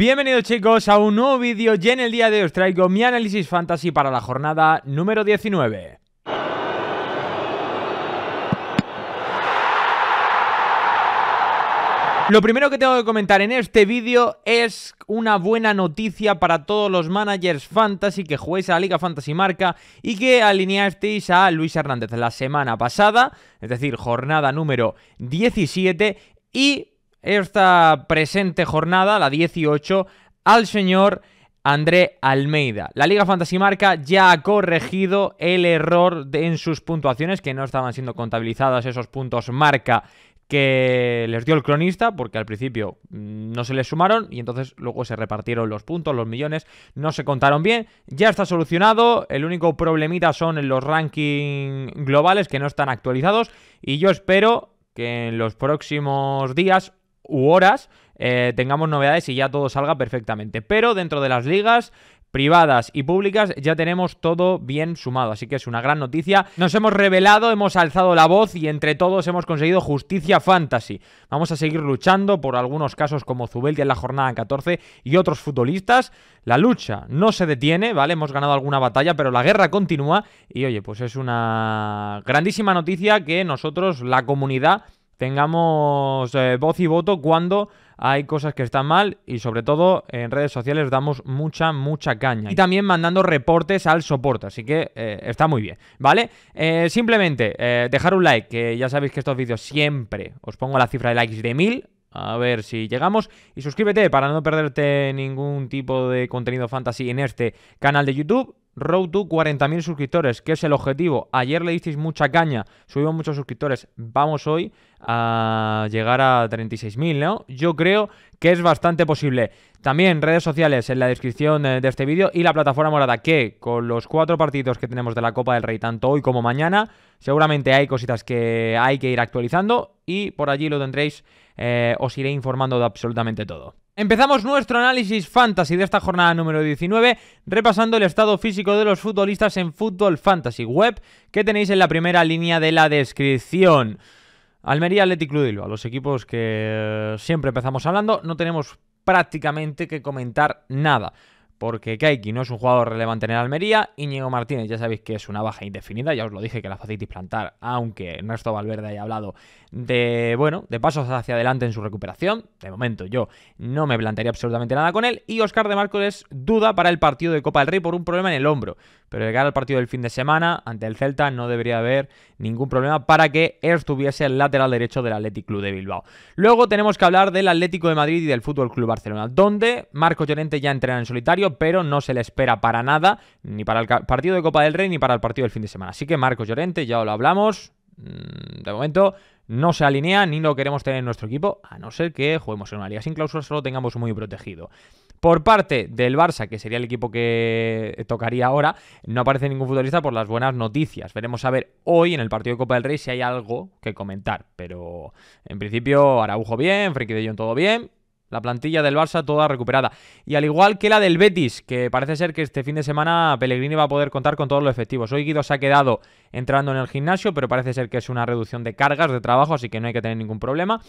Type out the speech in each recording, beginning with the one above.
Bienvenidos chicos a un nuevo vídeo y en el día de hoy os traigo mi análisis fantasy para la jornada número 19. Lo primero que tengo que comentar en este vídeo es una buena noticia para todos los managers fantasy que juguéis a la Liga Fantasy Marca y que alineasteis a Luis Hernández la semana pasada, es decir, jornada número 17, y esta presente jornada, la 18, al señor André Almeida. La Liga Fantasy Marca ya ha corregido el error en sus puntuaciones, que no estaban siendo contabilizadas esos puntos marca que les dio el cronista, porque al principio mm, no se les sumaron y entonces luego se repartieron los puntos, los millones, no se contaron bien, ya está solucionado, el único problemita son los rankings globales que no están actualizados y yo espero que en los próximos días u horas eh, tengamos novedades y ya todo salga perfectamente. Pero dentro de las ligas privadas y públicas ya tenemos todo bien sumado, así que es una gran noticia. Nos hemos revelado, hemos alzado la voz y entre todos hemos conseguido justicia fantasy. Vamos a seguir luchando por algunos casos como Zubeldia en la jornada 14 y otros futbolistas. La lucha no se detiene, ¿vale? Hemos ganado alguna batalla, pero la guerra continúa y oye, pues es una grandísima noticia que nosotros, la comunidad, tengamos eh, voz y voto cuando hay cosas que están mal y sobre todo en redes sociales damos mucha, mucha caña. Y también mandando reportes al soporte, así que eh, está muy bien, ¿vale? Eh, simplemente dejar un like, que ya sabéis que estos vídeos siempre os pongo la cifra de likes de mil. A ver si llegamos. Y suscríbete para no perderte ningún tipo de contenido fantasy en este canal de YouTube. Road to 40.000 suscriptores, que es el objetivo. Ayer le disteis mucha caña, subimos muchos suscriptores. Vamos hoy a llegar a 36.000, ¿no? Yo creo que es bastante posible. También redes sociales en la descripción eh, de este vídeo y la plataforma morada, que con los cuatro partidos que tenemos de la Copa del Rey, tanto hoy como mañana, seguramente hay cositas que hay que ir actualizando y por allí lo tendréis, eh, os iré informando de absolutamente todo. Empezamos nuestro análisis fantasy de esta jornada número 19 repasando el estado físico de los futbolistas en Football Fantasy Web que tenéis en la primera línea de la descripción. Almería Athletic Club de los equipos que siempre empezamos hablando, no tenemos prácticamente que comentar nada porque Kaiki no es un jugador relevante en el Almería, Íñigo Martínez ya sabéis que es una baja indefinida, ya os lo dije que la facilitis plantar, aunque Ernesto Valverde haya hablado de, bueno, de pasos hacia adelante en su recuperación, de momento yo no me plantearía absolutamente nada con él, y Oscar de Marcos es duda para el partido de Copa del Rey por un problema en el hombro, pero llegar al partido del fin de semana ante el Celta no debería haber ningún problema para que estuviese el lateral derecho del Athletic Club de Bilbao. Luego tenemos que hablar del Atlético de Madrid y del Fútbol Club Barcelona, donde Marco Llorente ya entrena en solitario, pero no se le espera para nada, ni para el partido de Copa del Rey, ni para el partido del fin de semana. Así que Marcos Llorente, ya lo hablamos, mm, de momento no se alinea ni lo queremos tener en nuestro equipo, a no ser que juguemos en una liga sin o lo tengamos muy protegido. Por parte del Barça, que sería el equipo que tocaría ahora, no aparece ningún futbolista por las buenas noticias. Veremos a ver hoy en el partido de Copa del Rey si hay algo que comentar. Pero en principio Araujo bien, Frenkie de Jong todo bien la plantilla del Barça toda recuperada. Y al igual que la del Betis, que parece ser que este fin de semana Pellegrini va a poder contar con todos los efectivos. Hoy Guido se ha quedado entrando en el gimnasio, pero parece ser que es una reducción de cargas de trabajo, así que no hay que tener ningún problema.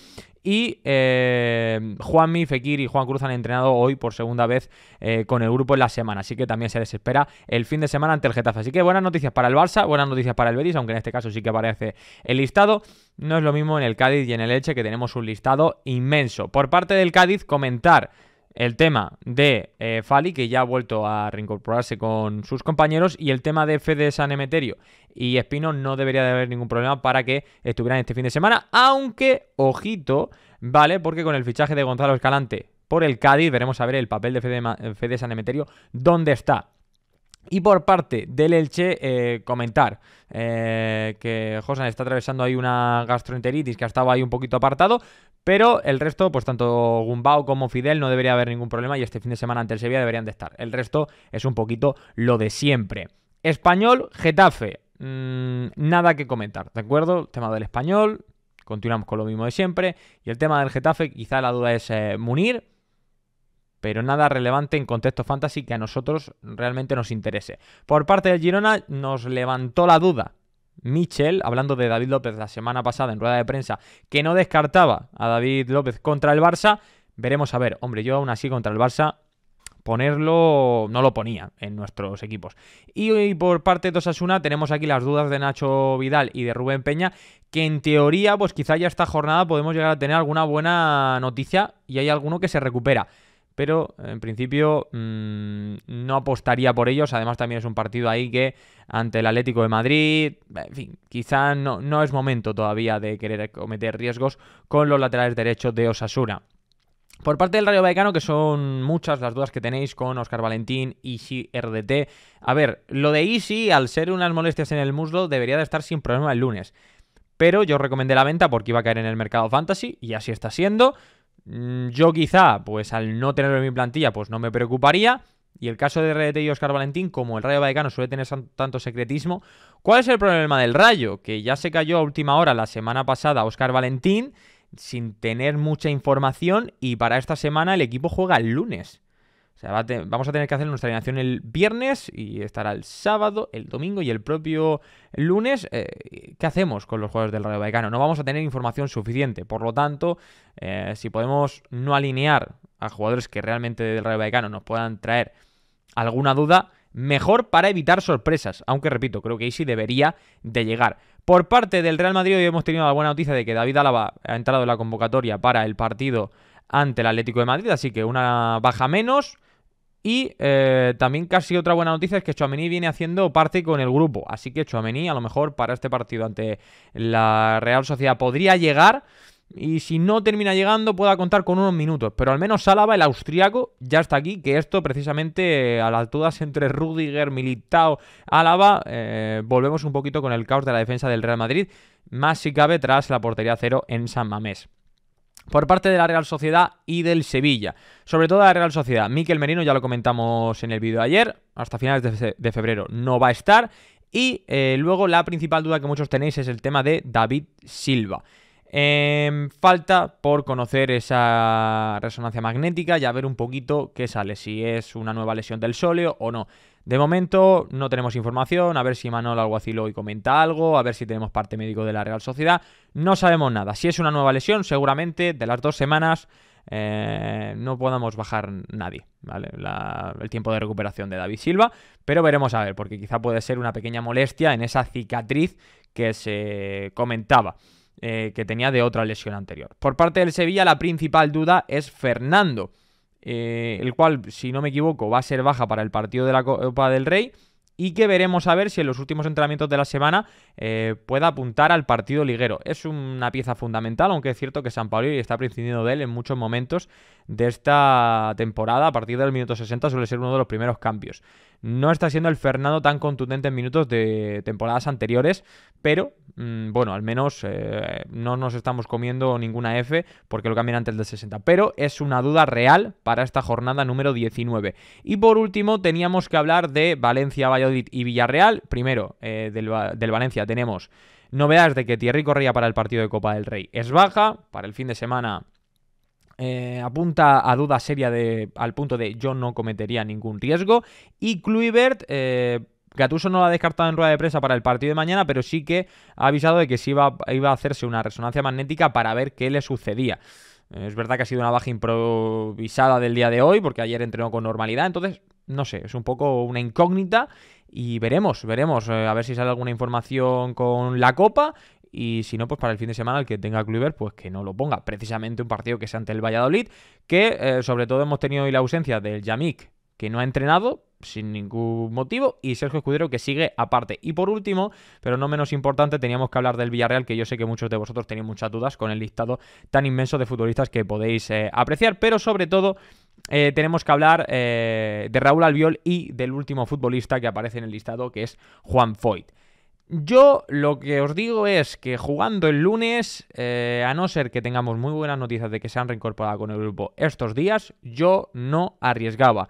Y Juan eh, Juanmi, Fekir y Juan Cruz han entrenado hoy por segunda vez eh, con el grupo en la semana, así que también se les espera el fin de semana ante el Getafe. Así que buenas noticias para el Barça, buenas noticias para el Betis, aunque en este caso sí que aparece el listado. No es lo mismo en el Cádiz y en el Elche, que tenemos un listado inmenso. Por parte del Cádiz, comentar el tema de eh, Fali, que ya ha vuelto a reincorporarse con sus compañeros, y el tema de Fede San Emeterio y Espino no debería de haber ningún problema para que estuvieran este fin de semana, aunque, ojito, ¿vale? Porque con el fichaje de Gonzalo Escalante por el Cádiz, veremos a ver el papel de Fede, eh, Fede San dónde está. Y por parte del Elche, eh, comentar eh, que Josan está atravesando ahí una gastroenteritis que ha estado ahí un poquito apartado, pero el resto, pues tanto Gumbao como Fidel no debería haber ningún problema y este fin de semana ante el Sevilla deberían de estar. El resto es un poquito lo de siempre. Español, Getafe. Mm, nada que comentar, ¿de acuerdo? tema del español, continuamos con lo mismo de siempre. Y el tema del Getafe, quizá la duda es eh, Munir pero nada relevante en contexto fantasy que a nosotros realmente nos interese. Por parte del Girona nos levantó la duda. Michel, hablando de David López la semana pasada en rueda de prensa, que no descartaba a David López contra el Barça. Veremos a ver, hombre, yo aún así contra el Barça ponerlo no lo ponía en nuestros equipos. Y, por parte de Osasuna tenemos aquí las dudas de Nacho Vidal y de Rubén Peña, que en teoría pues quizá ya esta jornada podemos llegar a tener alguna buena noticia y hay alguno que se recupera pero en principio mm, no apostaría por ellos. Además, también es un partido ahí que ante el Atlético de Madrid, en fin, quizá no, no es momento todavía de querer cometer riesgos con los laterales derechos de Osasuna. Por parte del Rayo Vallecano, que son muchas las dudas que tenéis con Oscar Valentín, si RDT. A ver, lo de Easy, al ser unas molestias en el muslo, debería de estar sin problema el lunes. Pero yo recomendé la venta porque iba a caer en el mercado fantasy y así está siendo. Mm, yo quizá, pues al no tenerlo en mi plantilla, pues no me preocuparía. Y el caso de RDT y Oscar Valentín, como el Rayo Vallecano suele tener tanto secretismo, ¿cuál es el problema del Rayo? Que ya se cayó a última hora la semana pasada Oscar Valentín sin tener mucha información y para esta semana el equipo juega el lunes. O sea, vamos a tener que hacer nuestra alineación el viernes y estará el sábado, el domingo y el propio lunes. Eh, ¿Qué hacemos con los jugadores del Rayo Vallecano? No vamos a tener información suficiente. Por lo tanto, eh, si podemos no alinear a jugadores que realmente del Rayo Vallecano nos puedan traer alguna duda, mejor para evitar sorpresas. Aunque repito, creo que sí debería de llegar. Por parte del Real Madrid hoy hemos tenido la buena noticia de que David Álava ha entrado en la convocatoria para el partido ante el Atlético de Madrid, así que una baja menos. Y eh, también casi otra buena noticia es que Chouameni viene haciendo parte con el grupo. Así que Chouameni a lo mejor para este partido ante la Real Sociedad podría llegar. Y si no termina llegando pueda contar con unos minutos. Pero al menos Álava, el austriaco, ya está aquí. Que esto precisamente a las dudas entre Rudiger, Militao, Álava. Eh, volvemos un poquito con el caos de la defensa del Real Madrid. Más si cabe tras la portería cero en San Mamés por parte de la Real Sociedad y del Sevilla. Sobre todo la Real Sociedad. Miquel Merino, ya lo comentamos en el vídeo de ayer, hasta finales de febrero no va a estar. Y eh, luego la principal duda que muchos tenéis es el tema de David Silva. Em, falta por conocer esa resonancia magnética y a ver un poquito qué sale, si es una nueva lesión del sóleo o no. De momento no tenemos información, a ver si Manuel Alguacil hoy comenta algo, a ver si tenemos parte médico de la Real Sociedad, no sabemos nada. Si es una nueva lesión, seguramente de las dos semanas eh, no podamos bajar nadie, ¿vale? el tiempo de recuperación de David Silva, pero veremos a ver, porque quizá puede ser una pequeña molestia en esa cicatriz que se comentaba. Eh, que tenía de otra lesión anterior. Por parte del Sevilla, la principal duda es Fernando. Eh, el cual, si no me equivoco, va a ser baja para el partido de la Copa del Rey y que veremos a ver si en los últimos entrenamientos de la semana eh, pueda apuntar al partido liguero. Es una pieza fundamental, aunque es cierto que San Paulo está prescindiendo de él en muchos momentos de esta temporada. A partir del minuto 60 suele ser uno de los primeros cambios. No está siendo el Fernando tan contundente en minutos de temporadas anteriores, pero mm, bueno, al menos eh, no nos estamos comiendo ninguna F porque lo cambian antes del 60. Pero es una duda real para esta jornada número 19. Y por último, teníamos que hablar de Valencia-Valladolid y Villarreal. Primero, eh, del, Valencia tenemos novedades de que Thierry Correa para el partido de Copa del Rey es baja. Para el fin de semana eh, apunta a duda seria de, al punto de yo no cometería ningún riesgo. Y Kluivert... Eh, Gatuso no lo ha descartado en rueda de prensa para el partido de mañana, pero sí que ha avisado de que sí iba, iba a hacerse una resonancia magnética para ver qué le sucedía. Eh, es verdad que ha sido una baja improvisada del día de hoy, porque ayer entrenó con normalidad, entonces, no sé, es un poco una incógnita y veremos, veremos, eh, a ver si sale alguna información con la Copa y si no, pues para el fin de semana el que tenga Kluivert, pues que no lo ponga. Precisamente un partido que sea ante el Valladolid, que eh, sobre todo hemos tenido hoy la ausencia del Yamik, que no ha entrenado sin ningún motivo, y Sergio Escudero que sigue aparte. Y por último, pero no menos importante, teníamos que hablar del Villarreal, que yo sé que muchos de vosotros tenéis muchas dudas con el listado tan inmenso de futbolistas que podéis eh, apreciar, pero sobre todo eh, tenemos que hablar eh, de Raúl Albiol y del último futbolista que aparece en el listado, que es Juan Foyt. Yo lo que os digo es que jugando el lunes, eh, a no ser que tengamos muy buenas noticias de que se han reincorporado con el grupo estos días, yo no arriesgaba.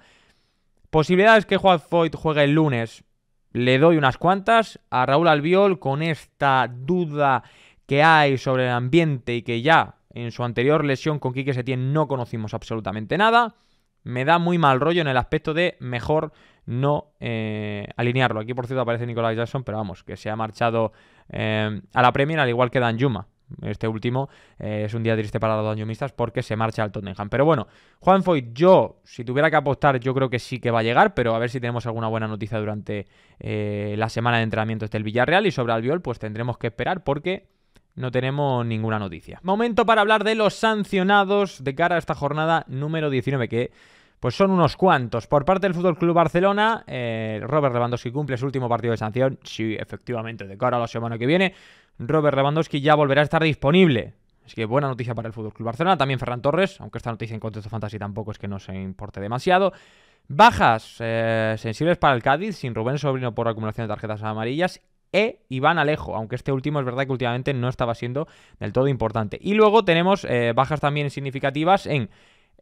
Posibilidades que Juan Foyt juegue el lunes, le doy unas cuantas. A Raúl Albiol, con esta duda que hay sobre el ambiente y que ya en su anterior lesión con Quique Setién no conocimos absolutamente nada me da muy mal rollo en el aspecto de mejor no eh, alinearlo. Aquí, por cierto, aparece Nicolás Jackson, pero vamos, que se ha marchado eh, a la Premier, al igual que Dan Yuma. Este último eh, es un día triste para los danjumistas porque se marcha al Tottenham. Pero bueno, Juan Foy, yo, si tuviera que apostar, yo creo que sí que va a llegar, pero a ver si tenemos alguna buena noticia durante la semana de entrenamientos este, del Villarreal. Y sobre Albiol, pues tendremos que esperar porque no tenemos ninguna noticia. Momento para hablar de los sancionados de cara a esta jornada número 19, que pues son unos cuantos. Por parte del FC Club Barcelona, eh, Robert Lewandowski cumple su último partido de sanción. Sí, efectivamente, de cara a la semana que viene, Robert Lewandowski ya volverá a estar disponible. Así que buena noticia para el FC Club Barcelona. También Ferran Torres, aunque esta noticia en contexto fantasy tampoco es que no se importe demasiado. Bajas eh, sensibles para el Cádiz, sin Rubén Sobrino por acumulación de tarjetas amarillas e Iván Alejo, aunque este último es verdad que últimamente no estaba siendo del todo importante. Y luego tenemos eh, bajas también significativas en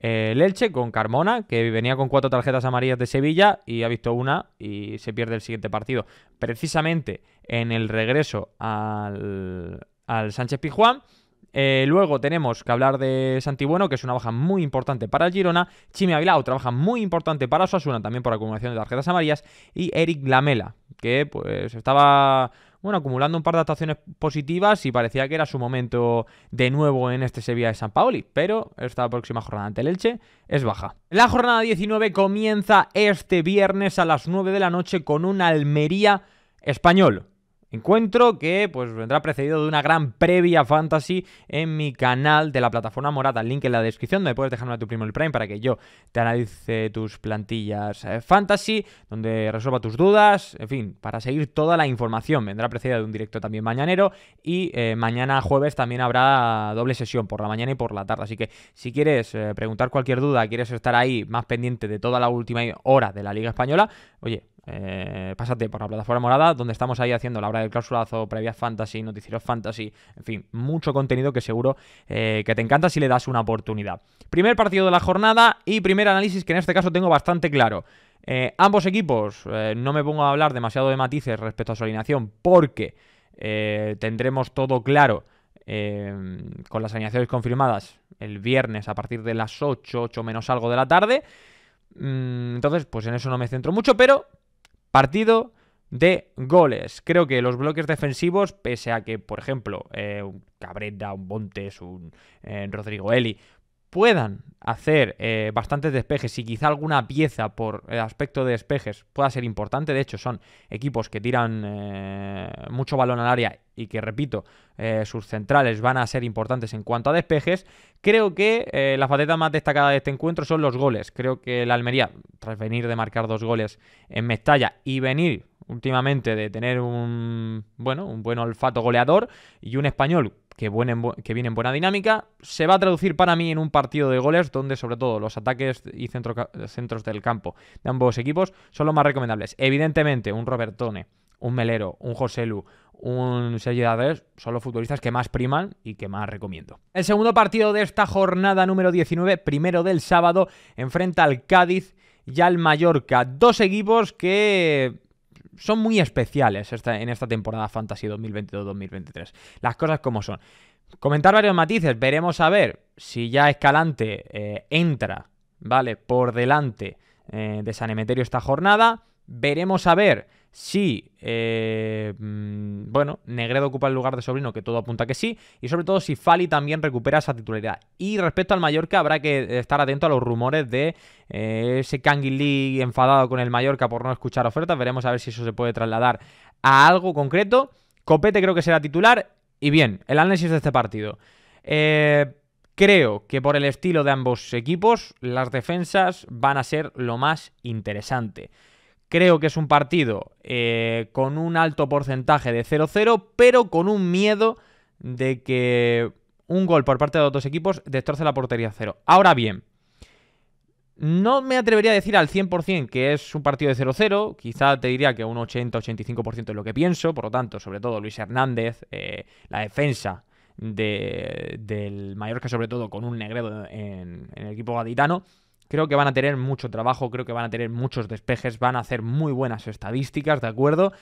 Elche eh, con Carmona, que venía con cuatro tarjetas amarillas de Sevilla y ha visto una y se pierde el siguiente partido. Precisamente en el regreso al, al Sánchez Pijuán. Eh, luego tenemos que hablar de Santibueno, que es una baja muy importante para el Girona. Chimi aguilar otra baja muy importante para Osasuna, también por acumulación de tarjetas amarillas. Y Eric Lamela, que pues estaba acumulando un par de actuaciones positivas y parecía que era su momento de nuevo en este Sevilla de San Paoli, pero esta próxima jornada ante el Elche es baja. La jornada 19 comienza este viernes a las 9 de la noche con un Almería español. Encuentro que pues vendrá precedido de una gran previa fantasy en mi canal de la plataforma morada. El link en la descripción donde puedes dejarme a tu primo el Prime para que yo te analice tus plantillas eh, fantasy, donde resuelva tus dudas, en fin, para seguir toda la información. Vendrá precedida de un directo también mañanero y eh, mañana jueves también habrá doble sesión por la mañana y por la tarde. Así que si quieres eh, preguntar cualquier duda, quieres estar ahí más pendiente de toda la última hora de la Liga Española, oye, eh, pásate por la plataforma morada, donde estamos ahí haciendo la hora del clausurazo, previas fantasy, noticieros fantasy, en fin, mucho contenido que seguro eh, que te encanta si le das una oportunidad. Primer partido de la jornada y primer análisis que en este caso tengo bastante claro. Eh, ambos equipos, no me pongo a hablar demasiado de matices respecto a su alineación porque tendremos todo claro. con las alineaciones confirmadas el viernes a partir de las 8, 8 menos algo de la tarde. Mm, entonces, pues en eso no me centro mucho, pero Partido de goles. Creo que los bloques defensivos, pese a que, por ejemplo, eh, un Cabrera, un Montes, un eh, Rodrigo Eli, puedan hacer eh, bastantes despejes y quizá alguna pieza por el aspecto de despejes pueda ser importante. De hecho, son equipos que tiran eh, mucho balón al área y que, repito, eh, sus centrales van a ser importantes en cuanto a despejes. Creo que la faceta más destacada de este encuentro son los goles. Creo que la Almería, tras venir de marcar dos goles en Mestalla y venir últimamente de tener un, bueno, un buen olfato goleador y un español que, que viene en buena dinámica, se va a traducir para mí en un partido de goles donde sobre todo los ataques y centros del campo de ambos equipos son los más recomendables. Evidentemente, un Robertone, un Melero, un Joselu, un Sergio Dades son los futbolistas que más priman y que más recomiendo. El segundo partido de esta jornada número 19, primero del sábado, enfrenta al Cádiz y al Mallorca. Dos equipos que son muy especiales en esta temporada Fantasy 2022-2023. Las cosas como son. Comentar varios matices. Veremos a ver si ya Escalante eh, entra, ¿vale? Por delante eh, de San Emeterio esta jornada. Veremos a ver Sí, eh, mm, bueno, Negredo ocupa el lugar de sobrino, que todo apunta que sí, y sobre todo si Fali también recupera esa titularidad. Y respecto al Mallorca, habrá que estar atento a los rumores de eh, ese ese Lee enfadado con el Mallorca por no escuchar ofertas. Veremos a ver si eso se puede trasladar a algo concreto. Copete creo que será titular. Y bien, el análisis de este partido. Eh, creo que por el estilo de ambos equipos, las defensas van a ser lo más interesante. Creo que es un partido eh, con un alto porcentaje de 0-0, pero con un miedo de que un gol por parte de otros equipos destroce la portería 0. Ahora bien, no me atrevería a decir al 100% que es un partido de 0-0, quizá te diría que un 80-85% es lo que pienso, por lo tanto, sobre todo Luis Hernández, eh, la defensa del Mallorca, sobre todo con un negredo en el equipo gaditano, Creo que van a tener mucho trabajo, creo que van a tener muchos despejes, van a hacer muy buenas estadísticas, ¿de acuerdo?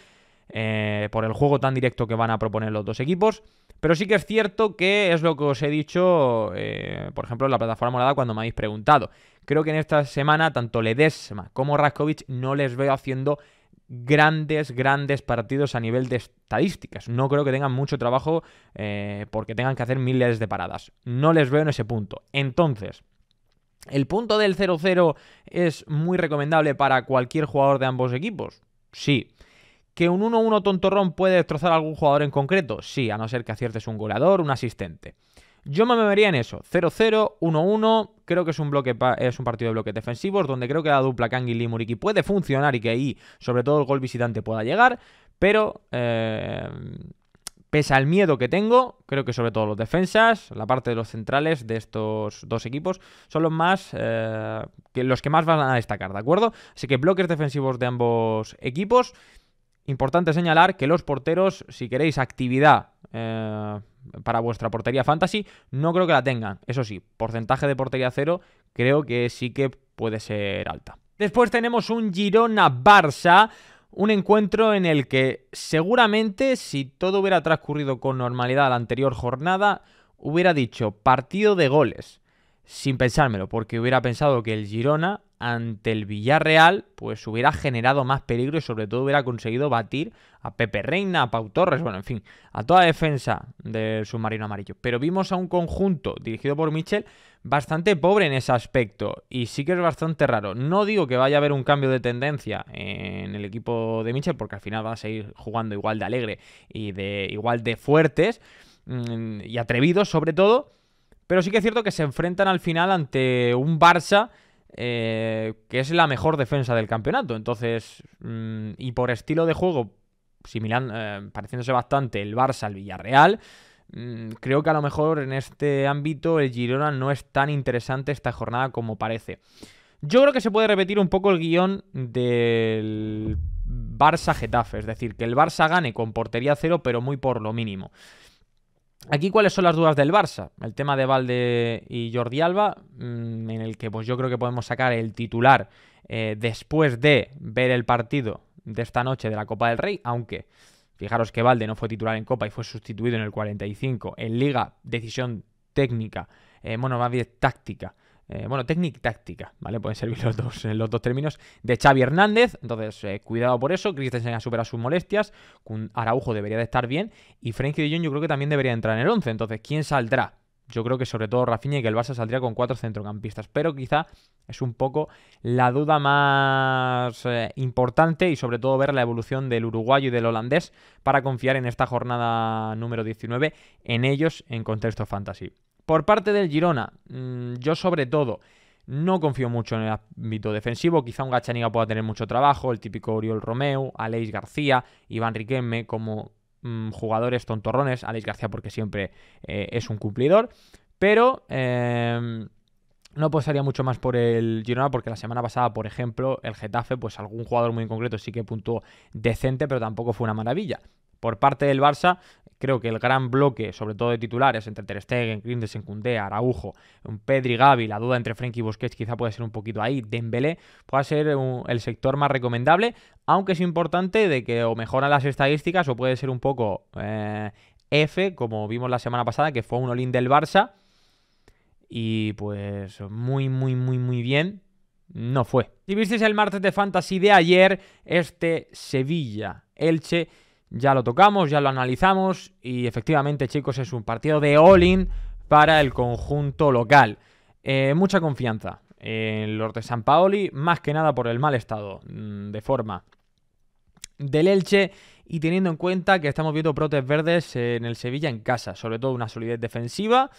Eh, por el juego tan directo que van a proponer los dos equipos. Pero sí que es cierto que es lo que os he dicho, eh, por ejemplo, en la plataforma morada cuando me habéis preguntado. Creo que en esta semana tanto Ledesma como Raskovic no les veo haciendo grandes, grandes partidos a nivel de estadísticas. No creo que tengan mucho trabajo eh, porque tengan que hacer miles de paradas. No les veo en ese punto. Entonces, el punto del 0-0 es muy recomendable para cualquier jugador de ambos equipos. Sí. ¿Que un 1-1 tontorrón puede destrozar a algún jugador en concreto? Sí, a no ser que aciertes un goleador, un asistente. Yo me movería en eso. 0-0, 1-1. Creo que es un, bloque es un partido de bloques defensivos donde creo que la dupla Kang y Limuriki puede funcionar y que ahí, sobre todo, el gol visitante pueda llegar. Pero eh, pese al miedo que tengo, creo que sobre todo los defensas, la parte de los centrales de estos dos equipos, son los más eh, que los que más van a destacar, ¿de acuerdo? Así que bloques defensivos de ambos equipos. Importante señalar que los porteros, si queréis actividad eh, para vuestra portería fantasy, no creo que la tengan. Eso sí, porcentaje de portería cero creo que sí que puede ser alta. Después tenemos un Girona-Barça, un encuentro en el que seguramente, si todo hubiera transcurrido con normalidad la anterior jornada, hubiera dicho partido de goles, sin pensármelo, porque hubiera pensado que el Girona ante el Villarreal pues hubiera generado más peligro y sobre todo hubiera conseguido batir a Pepe Reina, a Pau Torres, bueno, en fin, a toda defensa del submarino amarillo. Pero vimos a un conjunto dirigido por Michel bastante pobre en ese aspecto y sí que es bastante raro. No digo que vaya a haber un cambio de tendencia en el equipo de Mitchell porque al final va a seguir jugando igual de alegre y de igual de fuertes mm, y atrevidos sobre todo, pero sí que es cierto que se enfrentan al final ante un Barça eh, que es la mejor defensa del campeonato. Entonces, mm, y por estilo de juego, similar, eh, pareciéndose bastante el Barça al Villarreal, Mm, creo que a lo mejor en este ámbito el Girona no es tan interesante esta jornada como parece. Yo creo que se puede repetir un poco el guión del Barça-Getafe, es decir, que el Barça gane con portería cero, pero muy por lo mínimo. Aquí, ¿cuáles son las dudas del Barça? El tema de Valde y Jordi Alba, mm, en el que pues, yo creo que podemos sacar el titular eh, después de ver el partido de esta noche de la Copa del Rey, aunque Fijaros que Valde no fue titular en Copa y fue sustituido en el 45. En Liga, decisión técnica, eh, bueno, más bien táctica. Eh, bueno, técnica táctica, ¿vale? Pueden servir los dos, los dos términos de Xavi Hernández. Entonces, eh, cuidado por eso. Christensen ha supera sus molestias. Araujo debería de estar bien. Y Frenkie de Jong yo creo que también debería entrar en el 11. Entonces, ¿quién saldrá? yo creo que sobre todo Rafinha y que el Barça saldría con cuatro centrocampistas. Pero quizá es un poco la duda más eh, importante y sobre todo ver la evolución del uruguayo y del holandés para confiar en esta jornada número 19 en ellos en contexto fantasy. Por parte del Girona, mm, yo sobre todo... No confío mucho en el ámbito defensivo. Quizá un Gachaniga pueda tener mucho trabajo. El típico Oriol Romeu, Aleix García, Iván Riquelme como Mm, jugadores tontorrones. a García porque siempre eh, es un cumplidor. Pero... Em, no pasaría mucho más por el Girona porque la semana pasada, por ejemplo, el Getafe, pues algún jugador muy en concreto sí que puntó decente, pero tampoco fue una maravilla. Por parte del Barça, creo que el gran bloque, sobre todo de titulares, entre Ter Stegen, Grindelsen, Koundé, Araujo, Pedri, Gavi, la duda entre Frenkie y Busquets quizá puede ser un poquito ahí, Dembélé puede ser el sector más recomendable, aunque es importante de que o mejoran las estadísticas o puede ser un poco eh, F, como vimos la semana pasada, que fue un olín del Barça y pues muy, muy, muy, muy bien. No fue. Si visteis el martes de Fantasy de ayer, este Sevilla, Elche ya lo tocamos, ya lo analizamos y efectivamente chicos es un partido de all-in para el conjunto local. Eh, mucha confianza en los de San Paoli, más que nada por el mal estado mm, de forma del Elche y teniendo en cuenta que estamos viendo brotes verdes en el Sevilla en casa, sobre todo una solidez defensiva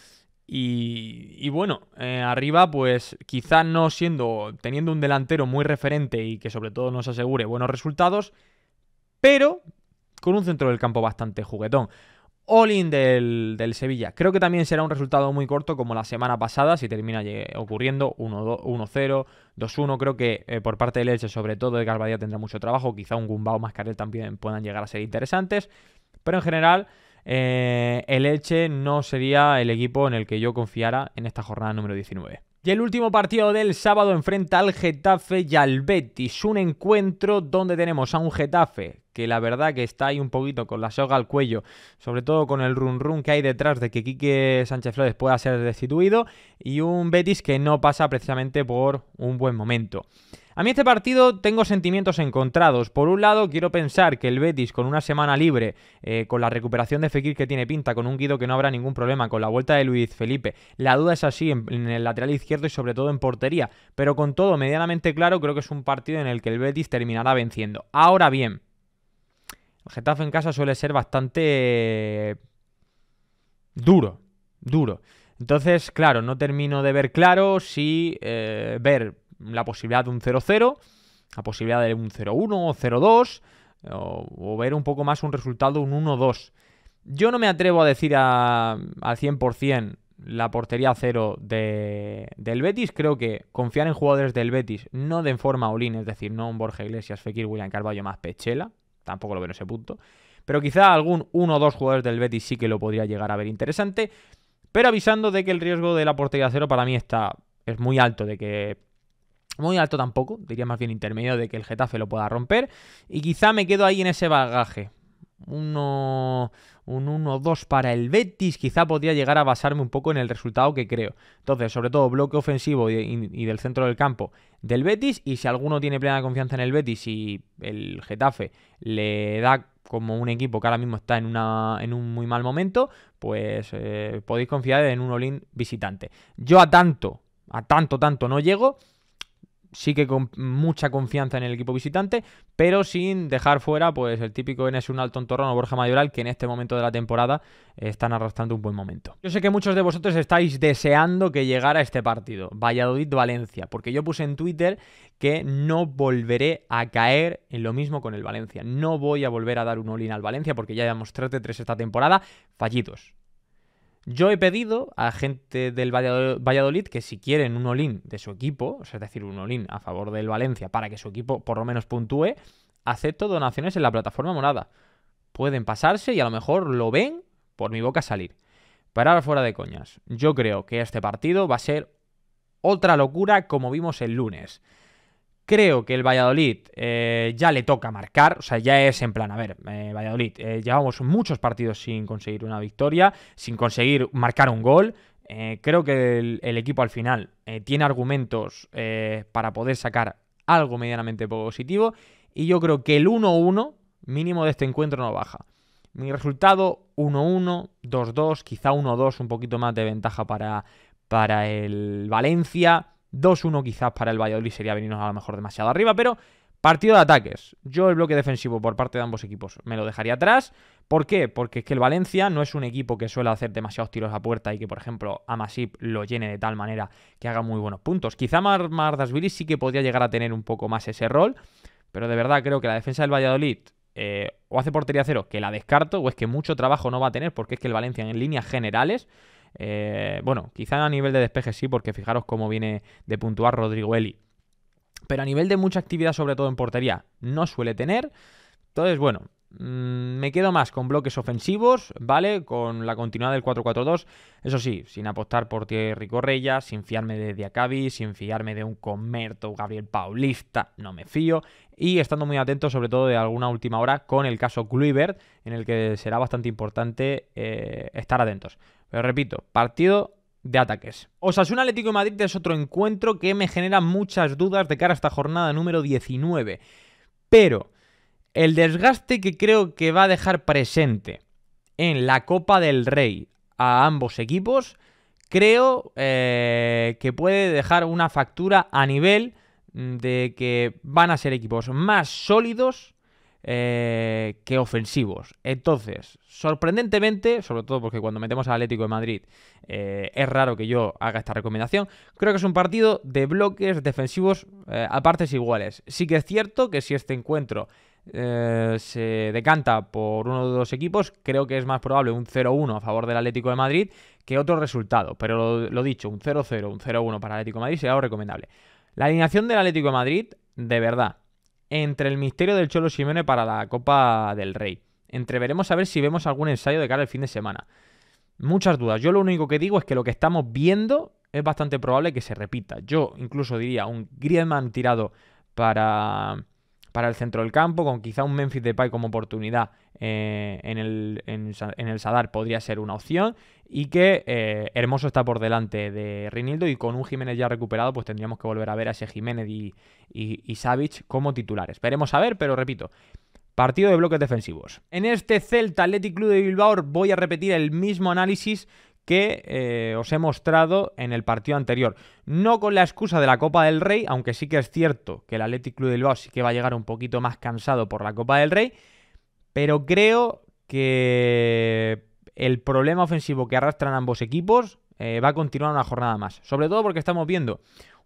y, bueno, eh, arriba pues quizás no siendo, teniendo un delantero muy referente y que sobre todo nos asegure buenos resultados, pero con un centro del campo bastante juguetón. All-in del, Sevilla. Creo que también será un resultado muy corto como la semana pasada, si termina ocurriendo 1-0, 2-1. Creo que eh, por parte del Elche, sobre todo de Galvadía, tendrá mucho trabajo. Quizá un Gumbao Mascarel también puedan llegar a ser interesantes. Pero en general, eh, el Elche no sería el equipo en el que yo confiara en esta jornada número 19. Y el último partido del sábado enfrenta al Getafe y al Betis. Un encuentro donde tenemos a un Getafe que la verdad que está ahí un poquito con la soga al cuello, sobre todo con el run run que hay detrás de que Quique Sánchez Flores pueda ser destituido y un Betis que no pasa precisamente por un buen momento. A mí este partido tengo sentimientos encontrados. Por un lado, quiero pensar que el Betis, con una semana libre, eh, con la recuperación de Fekir que tiene pinta, con un Guido que no habrá ningún problema, con la vuelta de Luis Felipe, la duda es así en, el lateral izquierdo y sobre todo en portería. Pero con todo medianamente claro, creo que es un partido en el que el Betis terminará venciendo. Ahora bien, Getafe en casa suele ser bastante eh, duro, duro. Entonces, claro, no termino de ver claro si eh, ver la posibilidad de un 0-0, la posibilidad de un 0-1 o 0-2, o, ver un poco más un resultado, un 1-2. Yo no me atrevo a decir al 100% la portería cero del Betis. Creo que confiar en jugadores del Betis, no de en forma olín, es decir, no un Borja Iglesias, Fekir, William Carballo más Pechela, tampoco lo veo en ese punto. Pero quizá algún uno o dos jugadores del Betis sí que lo podría llegar a ver interesante. Pero avisando de que el riesgo de la portería cero para mí está. es muy alto, de que muy alto tampoco, diría más bien intermedio de que el Getafe lo pueda romper. Y quizá me quedo ahí en ese bagaje uno, un 1-2 para el Betis, quizá podría llegar a basarme un poco en el resultado que creo. Entonces, sobre todo bloque ofensivo y, del centro del campo del Betis, y si alguno tiene plena confianza en el Betis y el Getafe le da como un equipo que ahora mismo está en, en un muy mal momento, pues eh, podéis confiar en un Olin visitante. Yo a tanto, a tanto, tanto no llego sí que con mucha confianza en el equipo visitante, pero sin dejar fuera pues el típico Enes alto Tontorrón o Borja Mayoral que en este momento de la temporada están arrastrando un buen momento. Yo sé que muchos de vosotros estáis deseando que llegara este partido, Valladolid-Valencia, porque yo puse en Twitter que no volveré a caer en lo mismo con el Valencia, no voy a volver a dar un all al Valencia porque ya hayamos 3 de 3 esta temporada fallidos. Yo he pedido a gente del Valladolid que si quieren un olín de su equipo, es decir, un olín a favor del Valencia para que su equipo por lo menos puntúe, acepto donaciones en la plataforma morada. Pueden pasarse y a lo mejor lo ven por mi boca salir. Pero ahora fuera de coñas, yo creo que este partido va a ser otra locura como vimos el lunes. Creo que el Valladolid eh, ya le toca marcar, o sea, ya es en plan, a ver, eh, Valladolid, eh, llevamos muchos partidos sin conseguir una victoria, sin conseguir marcar un gol. creo que el, equipo al final tiene argumentos para poder sacar algo medianamente positivo y yo creo que el 1-1 mínimo de este encuentro no baja. Mi resultado 1-1, 2-2, quizá 1-2, un poquito más de ventaja para, para el Valencia 2-1 quizás para el Valladolid sería venirnos a lo mejor demasiado arriba, pero partido de ataques. Yo el bloque defensivo por parte de ambos equipos me lo dejaría atrás. ¿Por qué? Porque es que el Valencia no es un equipo que suele hacer demasiados tiros a puerta y que, por ejemplo, Amasip lo llene de tal manera que haga muy buenos puntos. Quizá Mar Mardasvili sí que podría llegar a tener un poco más ese rol, pero de verdad creo que la defensa del Valladolid eh, o hace portería cero, que la descarto, o es que mucho trabajo no va a tener, porque es que el Valencia en líneas generales eh, bueno, quizá a nivel de despeje sí, porque fijaros cómo viene de puntuar Rodrigo Eli. Pero a nivel de mucha actividad, sobre todo en portería, no suele tener. Entonces, bueno, mm, me quedo más con bloques ofensivos, ¿vale? Con la continuidad del 4-4-2. Eso sí, sin apostar por Thierry Correia, sin fiarme de Diacabi, sin fiarme de un Comerto, Gabriel Paulista, no me fío. Y estando muy atento, sobre todo de alguna última hora, con el caso Kluivert, en el que será bastante importante eh, estar atentos. Pero repito, partido de ataques. Osasuna Atlético de Madrid es otro encuentro que me genera muchas dudas de cara a esta jornada número 19. Pero el desgaste que creo que va a dejar presente en la Copa del Rey a ambos equipos, creo eh, que puede dejar una factura a nivel mm, de que van a ser equipos más sólidos eh, que ofensivos. Entonces, sorprendentemente, sobre todo porque cuando metemos al Atlético de Madrid eh, es raro que yo haga esta recomendación, creo que es un partido de bloques defensivos eh, a partes iguales. Sí que es cierto que si este encuentro se decanta por uno de los equipos, creo que es más probable un 0-1 a favor del Atlético de Madrid que otro resultado. Pero lo, dicho, un 0-0, un 0-1 para Atlético de Madrid es algo recomendable. La alineación del Atlético de Madrid, de verdad, entre el misterio del Cholo Simeone para la Copa del Rey. Entreveremos a ver si vemos algún ensayo de cara al fin de semana. Muchas dudas. Yo lo único que digo es que lo que estamos viendo es bastante probable que se repita. Yo incluso diría un Griezmann tirado para, para el centro del campo, con quizá un Memphis Depay como oportunidad eh, en, el, en, Sadar podría ser una opción y que eh, Hermoso está por delante de Rinildo y con un Jiménez ya recuperado pues tendríamos que volver a ver a ese Jiménez y, y, como titulares. esperemos a ver, pero repito, partido de bloques defensivos. En este Celta Athletic Club de Bilbao voy a repetir el mismo análisis que eh, os he mostrado en el partido anterior. No con la excusa de la Copa del Rey, aunque sí que es cierto que el Athletic Club de Bilbao sí que va a llegar un poquito más cansado por la Copa del Rey, pero creo que el problema ofensivo que arrastran ambos equipos eh, va a continuar una jornada más. Sobre todo porque estamos viendo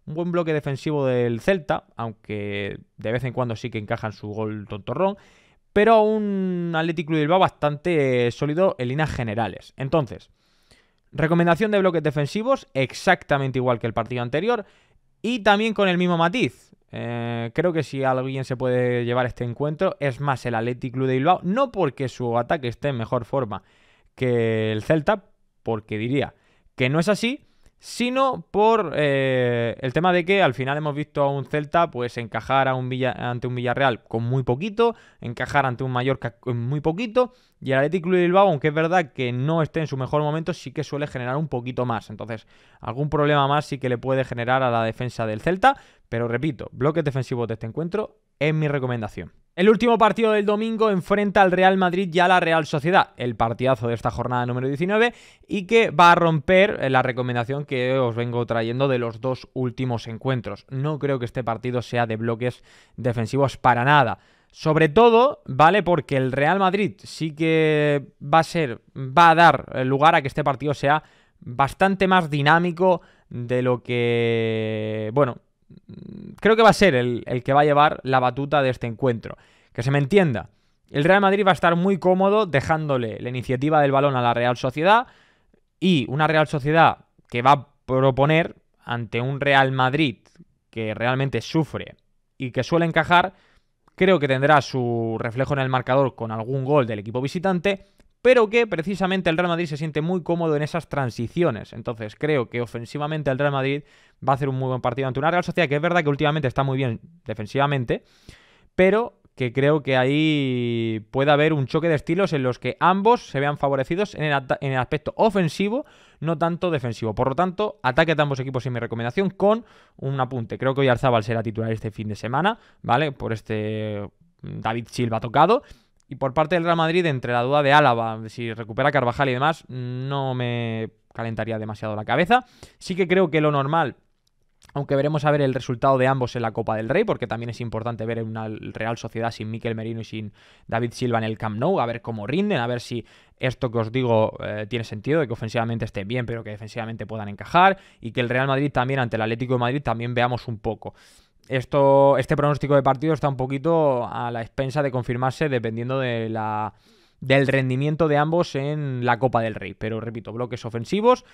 un buen bloque defensivo del Celta, aunque de vez en cuando sí que encajan su gol tontorrón, pero un Athletic Club Bilbao bastante eh, sólido en líneas generales. Entonces, recomendación de bloques defensivos exactamente igual que el partido anterior y también con el mismo matiz. Eh, creo que si alguien se puede llevar este encuentro es más el Athletic Club de Bilbao, no porque su ataque esté en mejor forma que el Celta, porque diría que no es así, sino por eh, el tema de que al final hemos visto a un Celta pues encajar a un ante un Villarreal con muy poquito, encajar ante un Mallorca con muy poquito, y el Athletic Club Bilbao, aunque es verdad que no esté en su mejor momento, sí que suele generar un poquito más. Entonces, algún problema más sí que le puede generar a la defensa del Celta, pero repito, bloques defensivos de este encuentro es mi recomendación. El último partido del domingo enfrenta al Real Madrid y a la Real Sociedad, el partidazo de esta jornada número 19 y que va a romper eh, la recomendación que os vengo trayendo de los dos últimos encuentros. No creo que este partido sea de bloques defensivos para nada. Sobre todo, ¿vale? Porque el Real Madrid sí que va a ser, va a dar lugar a que este partido sea bastante más dinámico de lo que, bueno, Mm, creo que va a ser el, que va a llevar la batuta de este encuentro. Que se me entienda. El Real Madrid va a estar muy cómodo dejándole la iniciativa del balón a la Real Sociedad y una Real Sociedad que va a proponer ante un Real Madrid que realmente sufre y que suele encajar, creo que tendrá su reflejo en el marcador con algún gol del equipo visitante pero que precisamente el Real Madrid se siente muy cómodo en esas transiciones. Entonces creo que ofensivamente el Real Madrid va a hacer un muy buen partido ante una Real Sociedad que es verdad que últimamente está muy bien defensivamente, pero que creo que ahí puede haber un choque de estilos en los que ambos se vean favorecidos en el, aspecto ofensivo, no tanto defensivo. Por lo tanto, ataque de ambos equipos en mi recomendación con un apunte. Creo que hoy será titular este fin de semana, ¿vale? Por este mm, David Silva tocado y por parte del Real Madrid, entre la duda de Álava, si recupera Carvajal y demás, no me calentaría demasiado la cabeza. Sí que creo que lo normal aunque veremos a ver el resultado de ambos en la Copa del Rey, porque también es importante ver una Real Sociedad sin Miquel Merino y sin David Silva en el Camp Nou, a ver cómo rinden, a ver si esto que os digo eh, tiene sentido, de que ofensivamente estén bien, pero que defensivamente puedan encajar, y que el Real Madrid también ante el Atlético de Madrid también veamos un poco esto, este pronóstico de partido está un poquito a la expensa de confirmarse dependiendo de la, del rendimiento de ambos en la Copa del Rey. Pero repito, bloques ofensivos.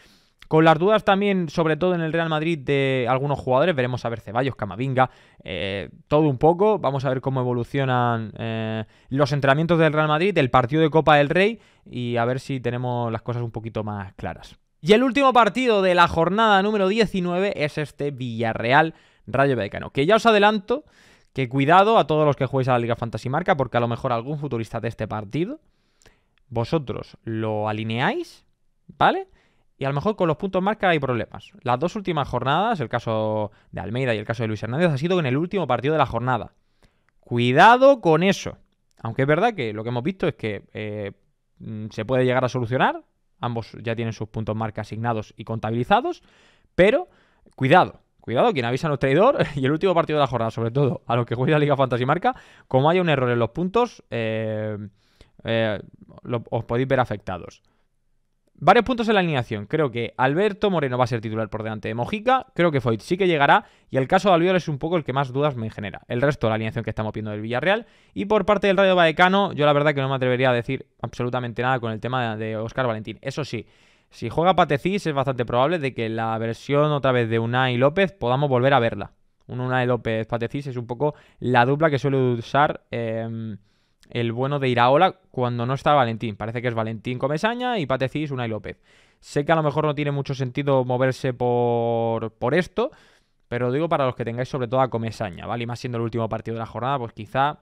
Con las dudas también, sobre todo en el Real Madrid, de algunos jugadores. Veremos a ver Ceballos, Camavinga, eh, todo un poco. Vamos a ver cómo evolucionan eh, los entrenamientos del Real Madrid, el partido de Copa del Rey y a ver si tenemos las cosas un poquito más claras. Y el último partido de la jornada número 19 es este Villarreal Rayo Vallecano. Que ya os adelanto que cuidado a todos los que jugáis a la Liga Fantasy Marca, porque a lo mejor algún futurista de este partido, vosotros lo alineáis, ¿vale? Y a lo mejor con los puntos marca hay problemas. Las dos últimas jornadas, el caso de Almeida y el caso de Luis Hernández, ha sido en el último partido de la jornada. Cuidado con eso. Aunque es verdad que lo que hemos visto es que eh, mm, se puede llegar a solucionar. Ambos ya tienen sus puntos marca asignados y contabilizados. Pero cuidado, Cuidado, quien avisa a los traidor. Y el último partido de la jornada, sobre todo, a los que juega la Liga Fantasy Marca, como haya un error en los puntos, eh, eh, os podéis ver afectados. Varios puntos en la alineación. Creo que Alberto Moreno va a ser titular por delante de Mojica. Creo que Foyt sí que llegará. Y el caso de Albiol es un poco el que más dudas me genera. El resto de la alineación que estamos viendo del Villarreal. Y por parte del Rayo Vallecano, yo la verdad que no me atrevería a decir absolutamente nada con el tema de Oscar Valentín. Eso sí, si juega Patecís es bastante probable de que la versión otra vez de Unai López podamos volver a verla. Un Unai López patecís es un poco la dupla que suele usar em, el bueno de Iraola cuando no está Valentín. Parece que es Valentín Comesaña y Patecis Unai López. Sé que a lo mejor no tiene mucho sentido moverse por, por esto, pero digo para los que tengáis sobre todo a Comesaña, ¿vale? Y más siendo el último partido de la jornada, pues quizá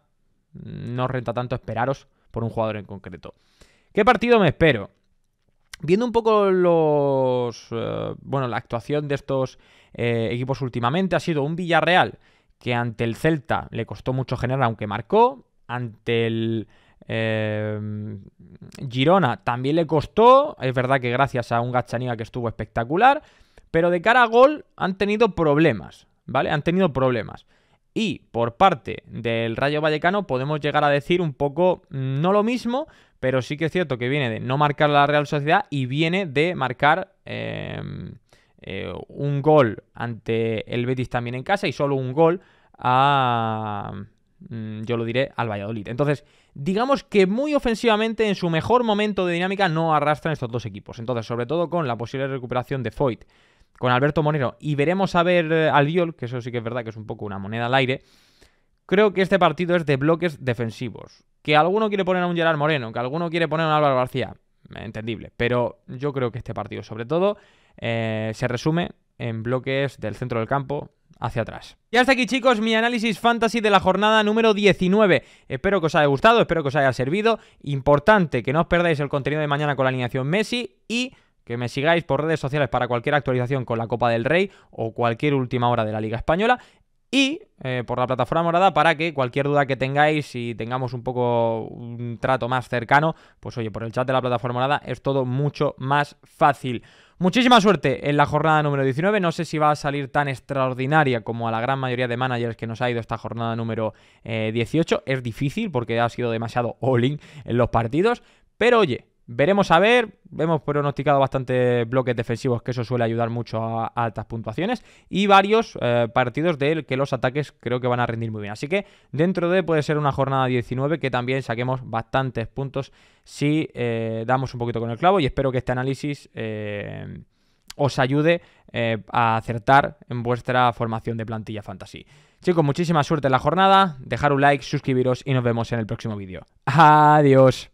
no renta tanto esperaros por un jugador en concreto. ¿Qué partido me espero? Viendo un poco los. Eh, bueno, la actuación de estos eh, equipos últimamente ha sido un Villarreal que ante el Celta le costó mucho generar, aunque marcó. Ante el eh, Girona también le costó. Es verdad que gracias a un Gachaniga que estuvo espectacular. Pero de cara a gol han tenido problemas, ¿vale? Han tenido problemas. Y por parte del Rayo Vallecano podemos llegar a decir un poco, mm, no lo mismo, pero sí que es cierto que viene de no marcar la Real Sociedad y viene de marcar em, eh, un gol ante el Betis también en casa y solo un gol a, mm, yo lo diré, al Valladolid. Entonces, digamos que muy ofensivamente en su mejor momento de dinámica no arrastran estos dos equipos. Entonces, sobre todo con la posible recuperación de Foyt, con Alberto Monero y veremos a ver eh, al Diol, que eso sí que es verdad que es un poco una moneda al aire. Creo que este partido es de bloques defensivos. Que alguno quiere poner a un Gerard Moreno, que alguno quiere poner a un Álvaro García. Eh, entendible. Pero yo creo que este partido, sobre todo, eh, se resume en bloques del centro del campo, hacia atrás. Y hasta aquí chicos mi análisis fantasy de la jornada número 19. Espero que os haya gustado, espero que os haya servido. Importante que no os perdáis el contenido de mañana con la alineación Messi y que me sigáis por redes sociales para cualquier actualización con la Copa del Rey o cualquier última hora de la Liga Española y eh, por la plataforma morada para que cualquier duda que tengáis y tengamos un poco un trato más cercano, pues oye, por el chat de la plataforma morada es todo mucho más fácil. Muchísima suerte en la jornada número 19. No sé si va a salir tan extraordinaria como a la gran mayoría de managers que nos ha ido esta jornada número 18. Eh, es difícil porque ha sido demasiado all-in en los partidos. Pero oye, Veremos a ver, hemos pronosticado bastantes bloques defensivos que eso suele ayudar mucho a, altas puntuaciones y varios eh, partidos de que los ataques creo que van a rendir muy bien. Así que dentro de puede ser una jornada 19 que también saquemos bastantes puntos si eh, damos un poquito con el clavo y espero que este análisis... Eh, os ayude a acertar en vuestra formación de plantilla fantasy. Chicos, muchísima suerte en la jornada, dejar un like, suscribiros y nos vemos en el próximo vídeo. Adiós.